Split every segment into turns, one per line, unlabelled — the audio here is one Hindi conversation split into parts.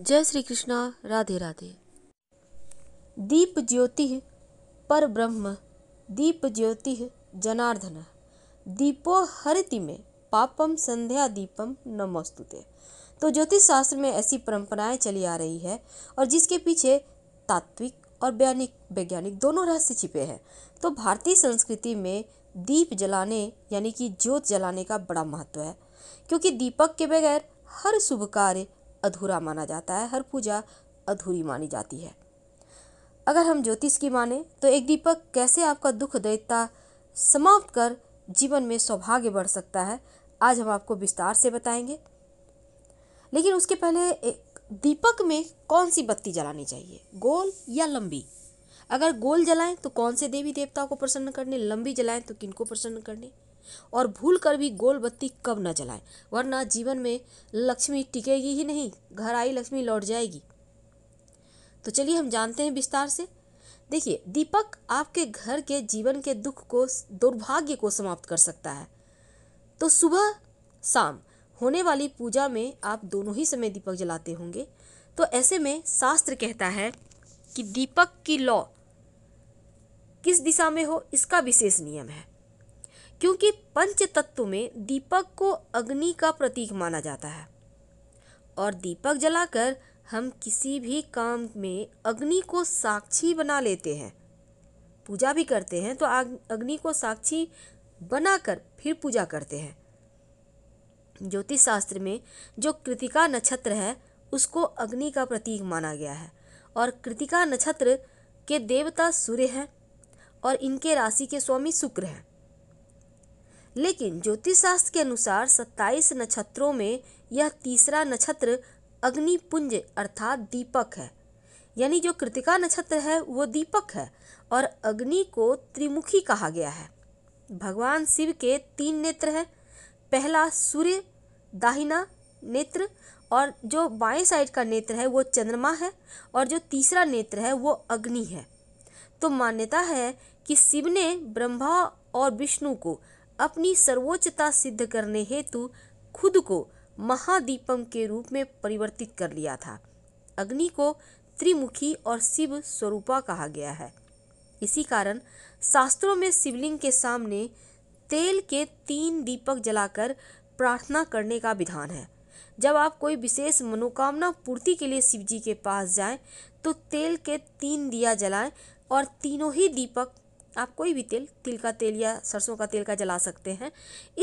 जय श्री कृष्णा राधे राधे दीप ज्योति पर ब्रह्म दीप ज्योति जनार्दन दीपो हरिति में पापम संध्या दीपम नमोस्तुते तो ज्योतिष शास्त्र में ऐसी परंपराएं चली आ रही है और जिसके पीछे तात्विक और वैज्ञानिक वैज्ञानिक दोनों रहस्य छिपे हैं तो भारतीय संस्कृति में दीप जलाने यानी कि ज्योत जलाने का बड़ा महत्व है क्योंकि दीपक के बगैर हर शुभ कार्य अधूरा माना जाता है हर पूजा अधूरी मानी जाती है अगर हम ज्योतिष की माने तो एक दीपक कैसे आपका दुख दैता समाप्त कर जीवन में सौभाग्य बढ़ सकता है आज हम आपको विस्तार से बताएंगे लेकिन उसके पहले दीपक में कौन सी बत्ती जलानी चाहिए गोल या लंबी अगर गोल जलाएं तो कौन से देवी देवताओं को प्रसन्न करने लंबी जलाएं तो किनको प्रसन्न करने और भूल कर भी गोल बत्ती कब ना जलाएं वरना जीवन में लक्ष्मी टिकेगी ही नहीं घर आई लक्ष्मी लौट जाएगी तो चलिए हम जानते हैं विस्तार से देखिए दीपक आपके घर के जीवन के दुख को दुर्भाग्य को समाप्त कर सकता है तो सुबह शाम होने वाली पूजा में आप दोनों ही समय दीपक जलाते होंगे तो ऐसे में शास्त्र कहता है कि दीपक की लौ किस दिशा में हो इसका विशेष नियम है क्योंकि पंच तत्व में दीपक को अग्नि का प्रतीक माना जाता है और दीपक जलाकर हम किसी भी काम में अग्नि को साक्षी बना लेते हैं पूजा भी करते हैं तो अग्नि को साक्षी बनाकर फिर पूजा करते हैं ज्योतिष शास्त्र में जो कृतिका नक्षत्र है उसको अग्नि का प्रतीक माना गया है और कृतिका नक्षत्र के देवता सूर्य हैं और इनके राशि के स्वामी शुक्र हैं लेकिन ज्योतिष शास्त्र के अनुसार 27 नक्षत्रों में यह तीसरा नक्षत्र अग्निपुंज अर्थात दीपक है यानी जो कृतिका नक्षत्र है वो दीपक है और अग्नि को त्रिमुखी कहा गया है भगवान शिव के तीन नेत्र हैं पहला सूर्य दाहिना नेत्र और जो बाएं साइड का नेत्र है वो चंद्रमा है और जो तीसरा नेत्र है वो अग्नि है तो मान्यता है कि शिव ने ब्रह्मा और विष्णु को अपनी सर्वोच्चता सिद्ध करने हेतु खुद को महादीपम के रूप में परिवर्तित कर लिया था अग्नि को त्रिमुखी और शिव स्वरूपा कहा गया है इसी कारण शास्त्रों में शिवलिंग के सामने तेल के तीन दीपक जलाकर प्रार्थना करने का विधान है जब आप कोई विशेष मनोकामना पूर्ति के लिए शिवजी के पास जाएं तो तेल के तीन दिया जलाएं और तीनों ही दीपक आप कोई भी तेल तिल का तेल या सरसों का तेल का जला सकते हैं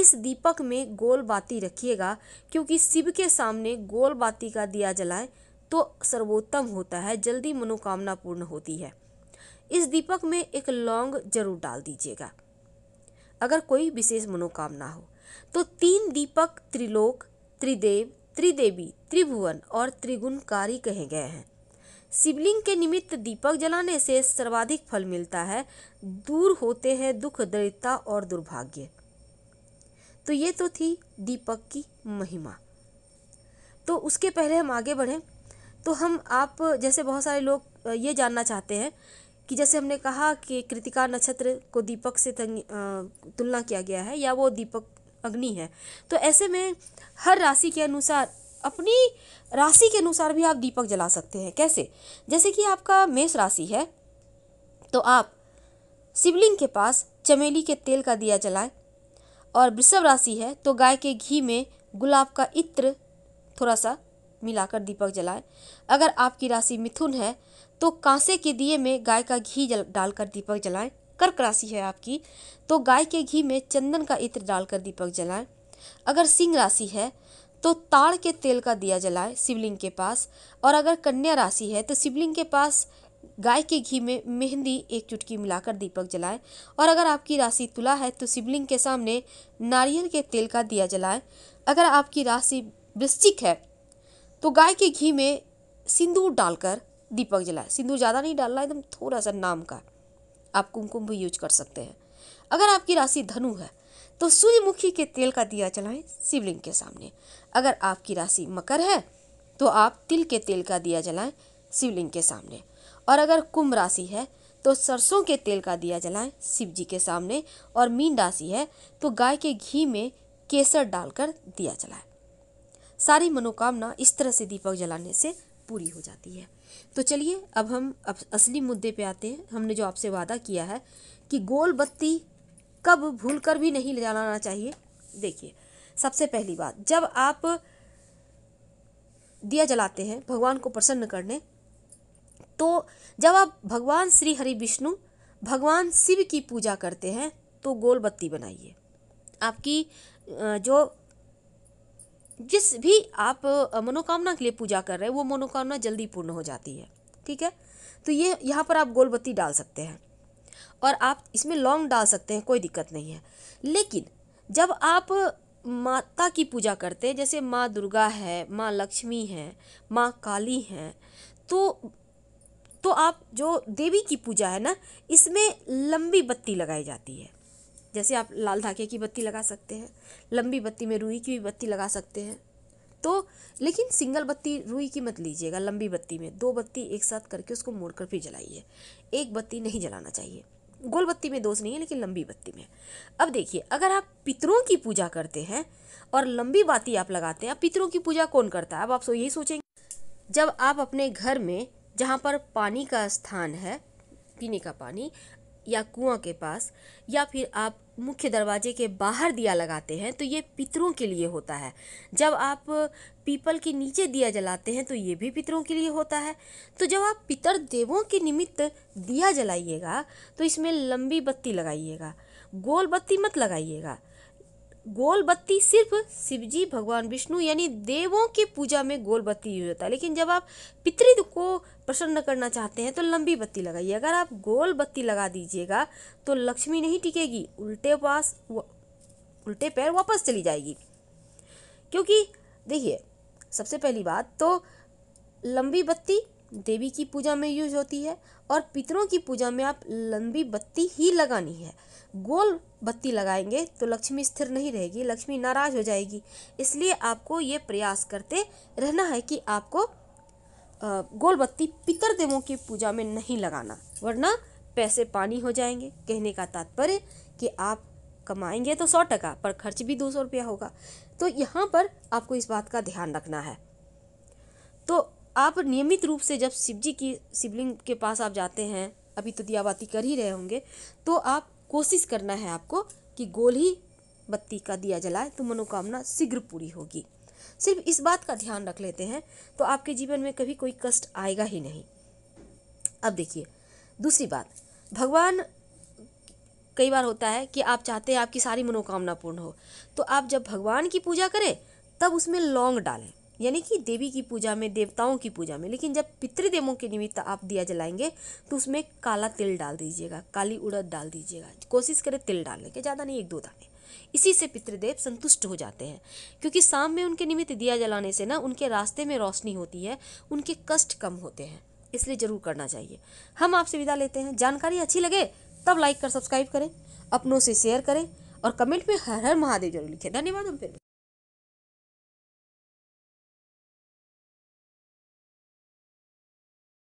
इस दीपक में गोल बाती रखिएगा क्योंकि शिव के सामने गोल बाती का दिया जलाए तो सर्वोत्तम होता है जल्दी मनोकामना पूर्ण होती है इस दीपक में एक लौंग जरूर डाल दीजिएगा अगर कोई विशेष मनोकामना हो तो तीन दीपक त्रिलोक त्रिदेव त्रिदेवी त्रिभुवन और त्रिगुणकारी कहे गए हैं शिवलिंग के निमित्त दीपक जलाने से सर्वाधिक फल मिलता है दूर होते हैं दुख दरिद्रता और दुर्भाग्य तो ये तो थी दीपक की महिमा तो उसके पहले हम आगे बढ़ें तो हम आप जैसे बहुत सारे लोग ये जानना चाहते हैं कि जैसे हमने कहा कि कृतिका नक्षत्र को दीपक से तुलना किया गया है या वो दीपक अग्नि है तो ऐसे में हर राशि के अनुसार अपनी राशि के अनुसार भी आप दीपक जला सकते हैं कैसे जैसे कि आपका मेष राशि है तो आप शिवलिंग के पास चमेली के तेल का दिया जलाएं और वृषभ राशि है तो गाय के घी में गुलाब का इत्र थोड़ा सा मिलाकर दीपक जलाएं अगर आपकी राशि मिथुन है तो कांसे के दिए में गाय का घी डालकर दीपक जलाएं कर्क राशि है आपकी तो गाय के घी में चंदन का इत्र डालकर दीपक जलाएं अगर सिंह राशि है तो ताड़ के तेल का दिया जलाएं शिवलिंग के पास और अगर कन्या राशि है तो शिवलिंग के पास गाय के घी में मेहंदी एक चुटकी मिलाकर दीपक जलाएं और अगर आपकी राशि तुला है तो शिवलिंग के सामने नारियल के तेल का दिया जलाएं अगर आपकी राशि वृश्चिक है तो गाय के घी में सिंदूर डालकर दीपक जलाएं सिंदूर ज़्यादा नहीं डालना एकदम थोड़ा सा नाम का आप कुमकुम भी यूज कर सकते हैं अगर आपकी राशि धनु है तो सूर्यमुखी के तेल का दिया जलाएं शिवलिंग के सामने अगर आपकी राशि मकर है तो आप तिल के तेल का दिया जलाएं शिवलिंग के सामने और अगर कुंभ राशि है तो सरसों के तेल का दिया जलाएं शिव जी के सामने और मीन राशि है तो गाय के घी में केसर डालकर दिया जलाएं सारी मनोकामना इस तरह से दीपक जलाने से पूरी हो जाती है तो चलिए अब हम अब असली मुद्दे पे आते हैं हमने जो आपसे वादा किया है कि गोल बत्ती कब भूल कर भी नहीं ले जाना चाहिए देखिए सबसे पहली बात जब आप दिया जलाते हैं भगवान को प्रसन्न करने तो जब आप भगवान श्री हरि विष्णु भगवान शिव की पूजा करते हैं तो गोल बत्ती बनाइए आपकी जो जिस भी आप मनोकामना के लिए पूजा कर रहे हैं वो मनोकामना जल्दी पूर्ण हो जाती है ठीक है तो ये यहाँ पर आप गोल बत्ती डाल सकते हैं और आप इसमें लौंग डाल सकते हैं कोई दिक्कत नहीं है लेकिन जब आप माता की पूजा करते हैं जैसे माँ दुर्गा है माँ लक्ष्मी है माँ काली हैं तो तो आप जो देवी की पूजा है ना इसमें लंबी बत्ती लगाई जाती है जैसे आप लाल धागे की बत्ती लगा सकते हैं लंबी बत्ती में रूई की भी बत्ती लगा सकते हैं तो लेकिन सिंगल बत्ती रुई की मत लीजिएगा लंबी बत्ती में दो बत्ती एक साथ करके उसको मोड़ कर फिर जलाइए एक बत्ती नहीं जलाना चाहिए गोल बत्ती में दोष नहीं है लेकिन लंबी बत्ती में अब देखिए अगर आप पितरों की पूजा करते हैं और लंबी बाती आप लगाते हैं अब पितरों की पूजा कौन करता है अब आप सो यही सोचेंगे जब आप अपने घर में जहाँ पर पानी का स्थान है पीने का पानी या कुआं के पास या फिर आप मुख्य दरवाजे के बाहर दिया लगाते हैं तो ये पितरों के लिए होता है जब आप पीपल के नीचे दिया जलाते हैं तो ये भी पितरों के लिए होता है तो जब आप पितर देवों के निमित्त दिया जलाइएगा तो इसमें लंबी बत्ती लगाइएगा गोल बत्ती मत लगाइएगा गोल बत्ती सिर्फ शिवजी भगवान विष्णु यानी देवों की पूजा में गोल बत्ती यूज होता है लेकिन जब आप पितृद को प्रसन्न करना चाहते हैं तो लंबी बत्ती लगाइए अगर आप गोल बत्ती लगा दीजिएगा तो लक्ष्मी नहीं टिकेगी उल्टे पास उल्टे पैर वापस चली जाएगी क्योंकि देखिए सबसे पहली बात तो लंबी बत्ती देवी की पूजा में यूज होती है और पितरों की पूजा में आप लंबी बत्ती ही लगानी है गोल बत्ती लगाएंगे तो लक्ष्मी स्थिर नहीं रहेगी लक्ष्मी नाराज हो जाएगी इसलिए आपको ये प्रयास करते रहना है कि आपको गोल बत्ती पितर देवों की पूजा में नहीं लगाना वरना पैसे पानी हो जाएंगे कहने का तात्पर्य कि आप कमाएंगे तो सौ टका पर खर्च भी दो सौ रुपया होगा तो यहाँ पर आपको इस बात का ध्यान रखना है तो आप नियमित रूप से जब शिव जी की शिवलिंग के पास आप जाते हैं अभी तो दिया बाती कर ही रहे होंगे तो आप कोशिश करना है आपको कि गोल ही बत्ती का दिया जलाए तो मनोकामना शीघ्र पूरी होगी सिर्फ इस बात का ध्यान रख लेते हैं तो आपके जीवन में कभी कोई कष्ट आएगा ही नहीं अब देखिए दूसरी बात भगवान कई बार होता है कि आप चाहते हैं आपकी सारी मनोकामना पूर्ण हो तो आप जब भगवान की पूजा करें तब उसमें लौंग डालें यानी कि देवी की पूजा में देवताओं की पूजा में लेकिन जब पितृदेवों के निमित्त आप दिया जलाएंगे तो उसमें काला तिल डाल दीजिएगा काली उड़द डाल दीजिएगा कोशिश करें तिल डालने के ज़्यादा नहीं एक दो दाने इसी से पितृदेव संतुष्ट हो जाते हैं क्योंकि शाम में उनके निमित्त दिया जलाने से ना उनके रास्ते में रोशनी होती है उनके कष्ट कम होते हैं इसलिए ज़रूर करना चाहिए हम आपसे विदा लेते हैं जानकारी अच्छी लगे तब लाइक कर सब्सक्राइब करें अपनों से शेयर करें और कमेंट में हर हर महादेव जरूर लिखें धन्यवाद हम फिर